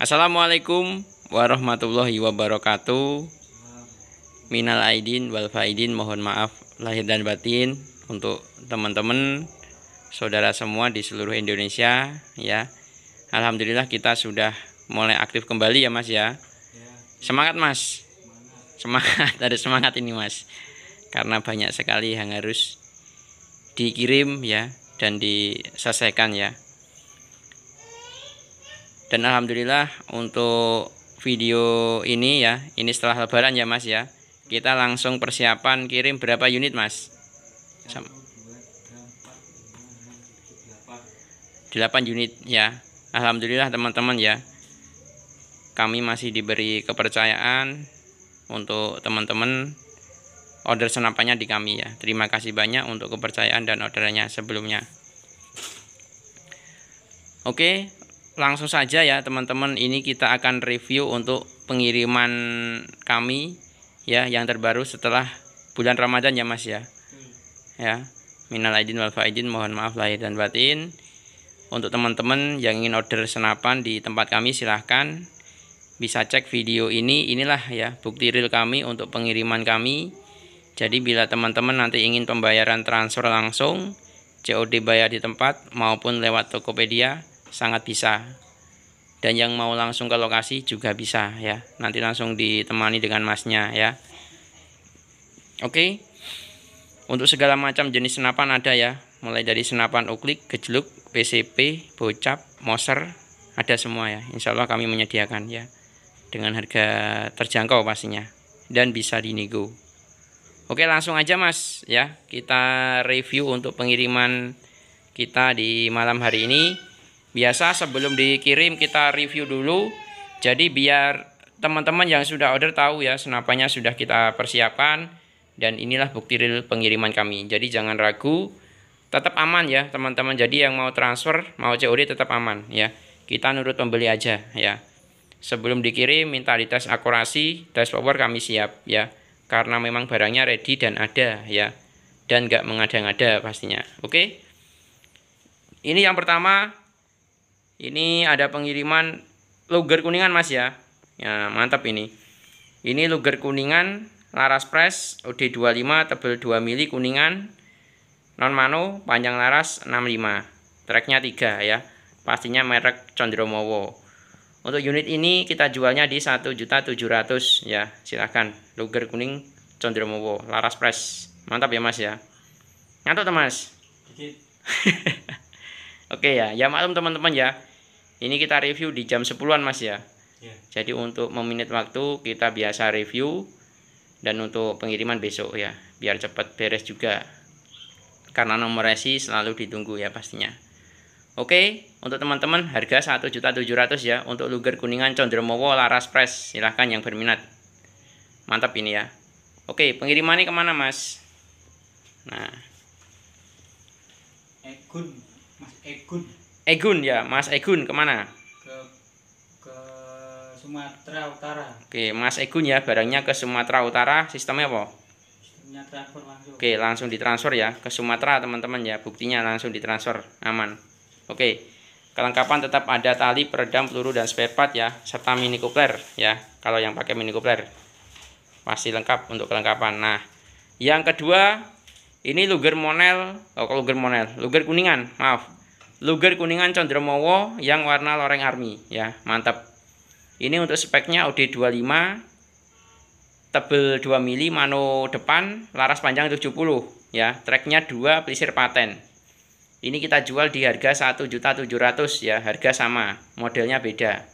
Assalamualaikum warahmatullahi wabarakatuh. Minal aidin wal faidin mohon maaf lahir dan batin untuk teman-teman saudara semua di seluruh Indonesia ya. Alhamdulillah kita sudah mulai aktif kembali ya Mas ya. Semangat Mas. Semangat, dari semangat ini Mas. Karena banyak sekali yang harus dikirim ya dan diselesaikan ya dan alhamdulillah untuk video ini ya ini setelah lebaran ya mas ya kita langsung persiapan kirim berapa unit mas 8 unit ya Alhamdulillah teman-teman ya kami masih diberi kepercayaan untuk teman-teman order senapannya di kami ya terima kasih banyak untuk kepercayaan dan ordernya sebelumnya oke langsung saja ya teman-teman ini kita akan review untuk pengiriman kami ya yang terbaru setelah bulan Ramadan ya Mas ya. Hmm. Ya. Minal aidin wal faidin mohon maaf lahir dan batin. Untuk teman-teman yang ingin order senapan di tempat kami silahkan bisa cek video ini. Inilah ya bukti real kami untuk pengiriman kami. Jadi bila teman-teman nanti ingin pembayaran transfer langsung, COD bayar di tempat maupun lewat Tokopedia, sangat bisa dan yang mau langsung ke lokasi juga bisa ya nanti langsung ditemani dengan masnya ya oke untuk segala macam jenis senapan ada ya mulai dari senapan uklik, gejluk, PCP, bocap, moser ada semua ya Insya Allah kami menyediakan ya dengan harga terjangkau pastinya dan bisa dinego oke langsung aja mas ya kita review untuk pengiriman kita di malam hari ini Biasa sebelum dikirim kita review dulu. Jadi biar teman-teman yang sudah order tahu ya senapanya sudah kita persiapkan dan inilah bukti real pengiriman kami. Jadi jangan ragu, tetap aman ya teman-teman. Jadi yang mau transfer, mau COD tetap aman ya. Kita nurut pembeli aja ya. Sebelum dikirim minta dites akurasi, tes power kami siap ya. Karena memang barangnya ready dan ada ya. Dan nggak mengada-ngada pastinya. Oke. Ini yang pertama, ini ada pengiriman luger kuningan mas ya. Ya mantap ini. Ini luger kuningan laras press OD25 tebel 2 mili kuningan. Non mano panjang laras 65. Treknya 3 ya. Pastinya merek Condromowo. Untuk unit ini kita jualnya di 1.700 ya. Silahkan luger kuning Condromowo laras press. Mantap ya mas ya. Ngantuk teman mas. Oke ya, ya maklum teman-teman ya. Ini kita review di jam 10-an Mas ya. Yeah. Jadi untuk meminit waktu kita biasa review dan untuk pengiriman besok ya, biar cepat beres juga. Karena nomor resi selalu ditunggu ya pastinya. Oke, untuk teman-teman harga 1.700 ya untuk luger kuningan Condromowo Laras Press. Silahkan yang berminat. Mantap ini ya. Oke, pengirimannya kemana mas? Nah. Egun, mas Egun. Egun ya, Mas Egun kemana? Ke, ke Sumatera Utara. Oke, Mas Egun ya, barangnya ke Sumatera Utara. Sistemnya apa? Sistemnya transfer langsung. Oke, langsung ditransfer ya ke Sumatera teman-teman ya. Buktinya langsung ditransfer, aman. Oke. Kelengkapan tetap ada tali, peredam, peluru dan spare part ya, serta mini coupler ya. Kalau yang pakai mini coupler pasti lengkap untuk kelengkapan. Nah, yang kedua ini luger monel, oh luger monel, luger kuningan, maaf, Luger kuningan Condromowo yang warna loreng army ya mantap ini untuk speknya OD25 tebel 2 mili mano depan laras panjang 70 ya treknya 2 pelisir paten ini kita jual di harga 1.700 ya harga sama modelnya beda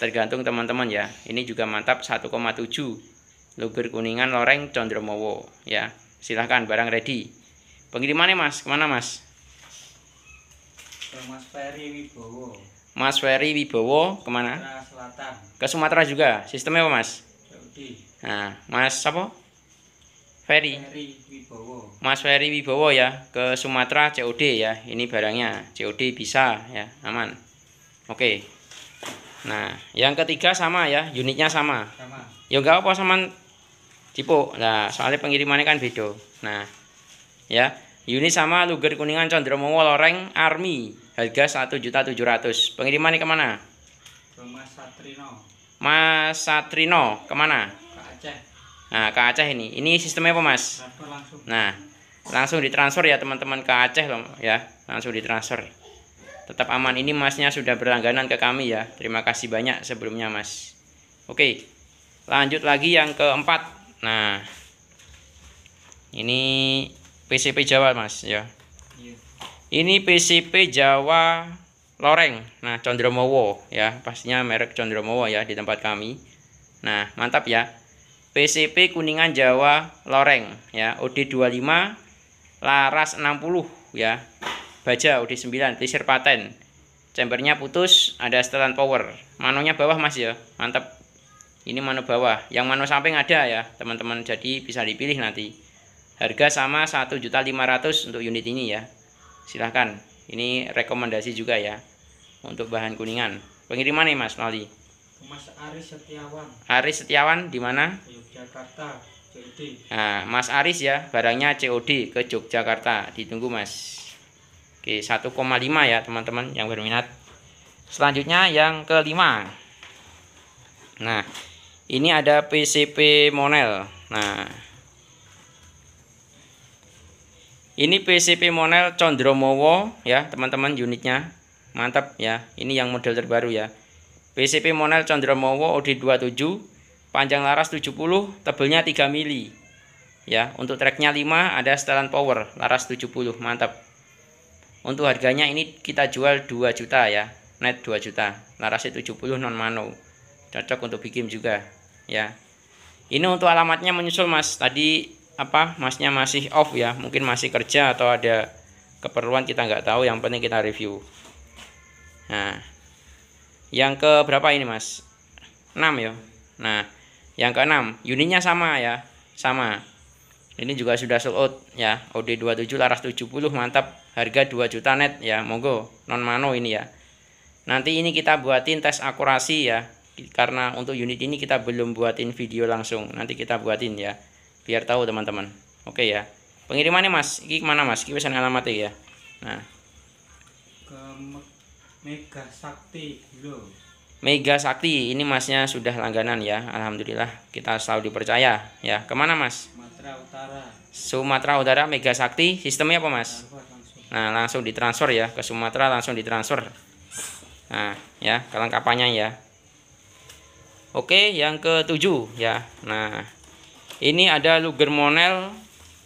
tergantung teman-teman ya ini juga mantap 1,7 luger kuningan loreng condromowo ya silahkan barang ready pengirimannya mas kemana mas Mas Ferry Wibowo. Mas Ferry Wibowo kemana? Sumatera Selatan. Ke Sumatera juga. Sistemnya apa Mas? Nah, Mas apa? Ferry. Wibowo. Mas Ferry Wibowo ya ke Sumatera COD ya. Ini barangnya COD bisa ya, aman. Oke. Nah, yang ketiga sama ya, unitnya sama. Sama. Ya enggak apa sama Cipo. Nah, soalnya pengirimannya kan beda. Nah, ya. Unit sama Luger Kuningan Condromowo Loreng Army harga juta 1.700 pengirimannya kemana ke Mas Satrino Mas Satrino kemana ke Aceh nah ke Aceh ini ini sistemnya apa Mas langsung. nah langsung ditransfer ya teman-teman ke Aceh loh ya langsung ditransfer tetap aman ini masnya sudah berlangganan ke kami ya terima kasih banyak sebelumnya mas oke lanjut lagi yang keempat nah ini PCP Jawa mas ya ini PCP Jawa Loreng. Nah, Condromowo ya, pastinya merek Condromowo ya di tempat kami. Nah, mantap ya. PCP Kuningan Jawa Loreng ya, OD25 Laras 60 ya. Baja OD9 plesir paten. Chambernya putus, ada setelan power. Manonya bawah Mas ya. Mantap. Ini mano bawah, yang mano samping ada ya, teman-teman. Jadi bisa dipilih nanti. Harga sama 1.500 untuk unit ini ya silahkan ini rekomendasi juga ya untuk bahan kuningan pengiriman nih Mas Noli Mas Aris Setiawan Aris Setiawan di mana Yogyakarta COD nah Mas Aris ya barangnya COD ke Yogyakarta ditunggu Mas Oke 1,5 ya teman-teman yang berminat selanjutnya yang kelima nah ini ada PCP Monel nah ini PCP Monel Condromowo ya, teman-teman unitnya. Mantap ya. Ini yang model terbaru ya. PCP Monel Condromowo OD27 panjang laras 70, tebelnya 3 mili. Ya, untuk treknya 5 ada setelan power, laras 70, mantap. Untuk harganya ini kita jual 2 juta ya. Net 2 juta. Larasnya 70 non mano. Cocok untuk bikin juga ya. Ini untuk alamatnya menyusul Mas. Tadi apa masnya masih off ya mungkin masih kerja atau ada keperluan kita nggak tahu yang penting kita review nah yang ke berapa ini mas 6 ya nah yang ke keenam unitnya sama ya sama ini juga sudah sold out ya OD27 laras 70 mantap harga 2 juta net ya monggo non mano ini ya nanti ini kita buatin tes akurasi ya karena untuk unit ini kita belum buatin video langsung nanti kita buatin ya biar tahu teman-teman oke ya. ya pengirimannya mas ini kemana mas ini pesan alamatnya ya nah ke Mega Sakti Hilo Mega Sakti ini masnya sudah langganan ya Alhamdulillah kita selalu dipercaya ya kemana mas Sumatera Utara Sumatera Utara Mega Sakti sistemnya apa mas nah langsung ditransfer ya ke Sumatera langsung ditransfer nah ya kelengkapannya ya Oke, yang ketujuh ya. Nah, ini ada Luger Monel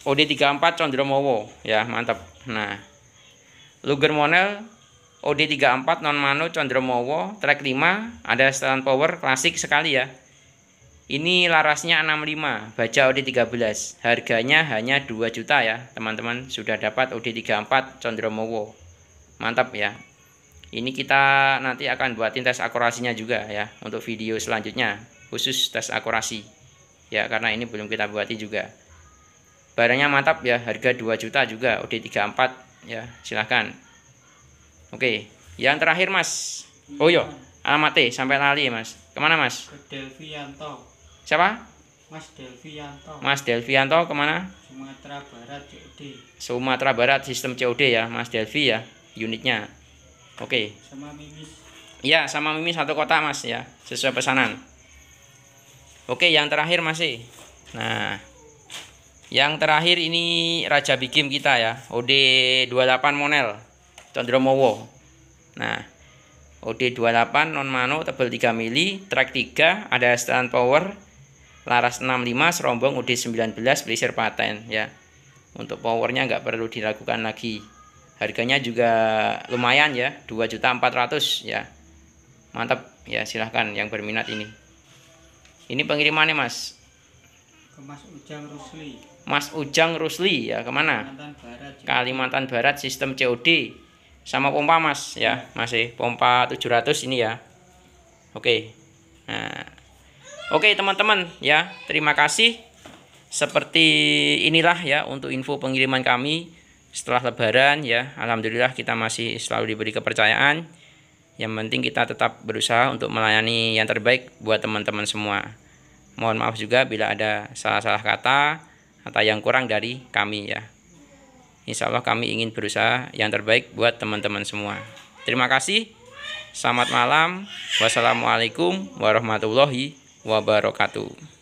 OD34 Condromowo ya mantap nah Luger Monel OD34 non mano Condromowo track 5 ada stand power klasik sekali ya ini larasnya 65 baja OD13 harganya hanya 2 juta ya teman-teman sudah dapat OD34 Condromowo mantap ya ini kita nanti akan buatin tes akurasinya juga ya untuk video selanjutnya khusus tes akurasi ya karena ini belum kita buati juga barangnya mantap ya harga 2 juta juga tiga 34 ya silahkan oke yang terakhir mas oh yo iya, alamatnya sampai lali mas kemana mas ke Delvianto siapa Mas Delvianto Mas Delvianto kemana Sumatera Barat COD Sumatera Barat sistem COD ya Mas Delvi ya unitnya oke sama Mimis ya sama Mimis satu kota mas ya sesuai pesanan Oke, yang terakhir masih. Nah, yang terakhir ini Raja Bikin kita ya, OD28 Monel, Condromowo. Nah, OD28 non mano tebel 3 mili, track 3, ada stand power, laras 65, serombong OD19 pelisir paten ya. Untuk powernya nggak perlu dilakukan lagi. Harganya juga lumayan ya, 2.400 ya. Mantap ya, silahkan yang berminat ini. Ini pengirimannya Mas. Ke Mas Ujang Rusli. Mas Ujang Rusli ya kemana? Kalimantan Barat. Kalimantan Barat sistem COD sama pompa Mas ya, ya. masih pompa 700 ini ya. Oke. Nah. Oke teman-teman ya terima kasih. Seperti inilah ya untuk info pengiriman kami setelah lebaran ya Alhamdulillah kita masih selalu diberi kepercayaan yang penting kita tetap berusaha untuk melayani yang terbaik buat teman-teman semua. Mohon maaf juga bila ada salah-salah kata atau yang kurang dari kami ya. Insya Allah kami ingin berusaha yang terbaik buat teman-teman semua. Terima kasih. Selamat malam. Wassalamualaikum warahmatullahi wabarakatuh.